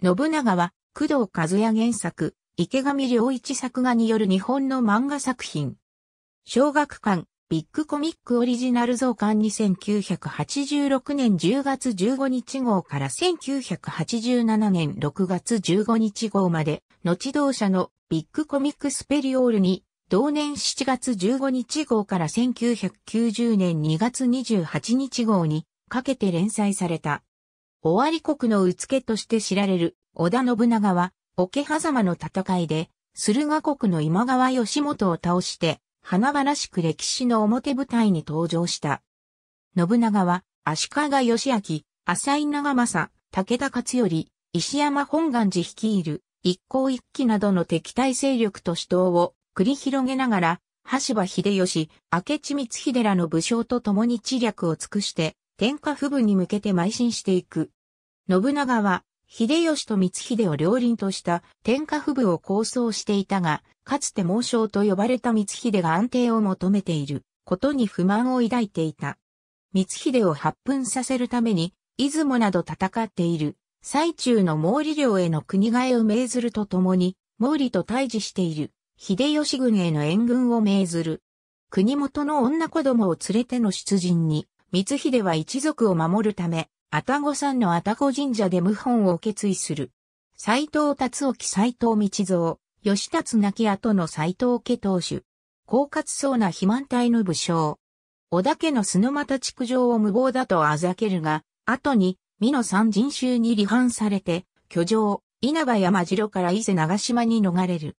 信長は、工藤和也原作、池上良一作画による日本の漫画作品。小学館、ビッグコミックオリジナル増刊2986年10月15日号から1987年6月15日号まで、後同社のビッグコミックスペリオールに、同年7月15日号から1990年2月28日号にかけて連載された。尾張国のうつけとして知られる織田信長は、桶狭間の戦いで、駿河国の今川義元を倒して、花々しく歴史の表舞台に登場した。信長は、足利義明、浅井長政、武田勝頼、石山本願寺率いる、一向一揆などの敵対勢力と死闘を繰り広げながら、羽柴秀吉、明智光秀らの武将と共に知略を尽くして、天下不部に向けて邁進していく。信長は、秀吉と光秀を両輪とした天下不部を構想していたが、かつて猛将と呼ばれた光秀が安定を求めていることに不満を抱いていた。光秀を発奮させるために、出雲など戦っている最中の毛利領への国替えを命ずるとともに、毛利と対峙している秀吉軍への援軍を命ずる。国元の女子供を連れての出陣に光秀は一族を守るため、愛宕山の愛宕神社で謀反を決意する。斎藤達沖斎藤道蔵、吉達亡き後の斎藤家当主。狡猾そうな肥満体の武将。織田家のまた築城を無謀だとあざけるが、後に、美濃三人衆に離反されて、居城、稲葉山城から伊勢長島に逃れる。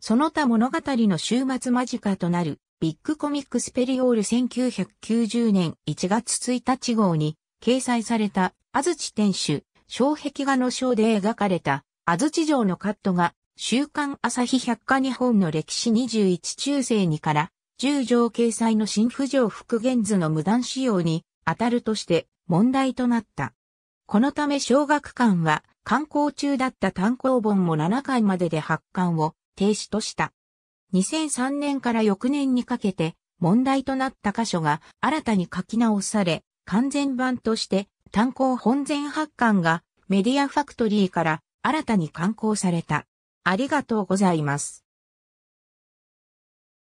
その他物語の終末間近となるビッグコミックスペリオール1990年1月1日号に掲載された安土天守、障壁画の章で描かれた安土城のカットが週刊朝日百科日本の歴史21中世にから10条掲載の新不条復元図の無断使用に当たるとして問題となった。このため小学館は観光中だった単行本も7回までで発刊を停止とした。2003年から翌年にかけて問題となった箇所が新たに書き直され、完全版として炭鉱本前発刊がメディアファクトリーから新たに刊行された。ありがとうございます。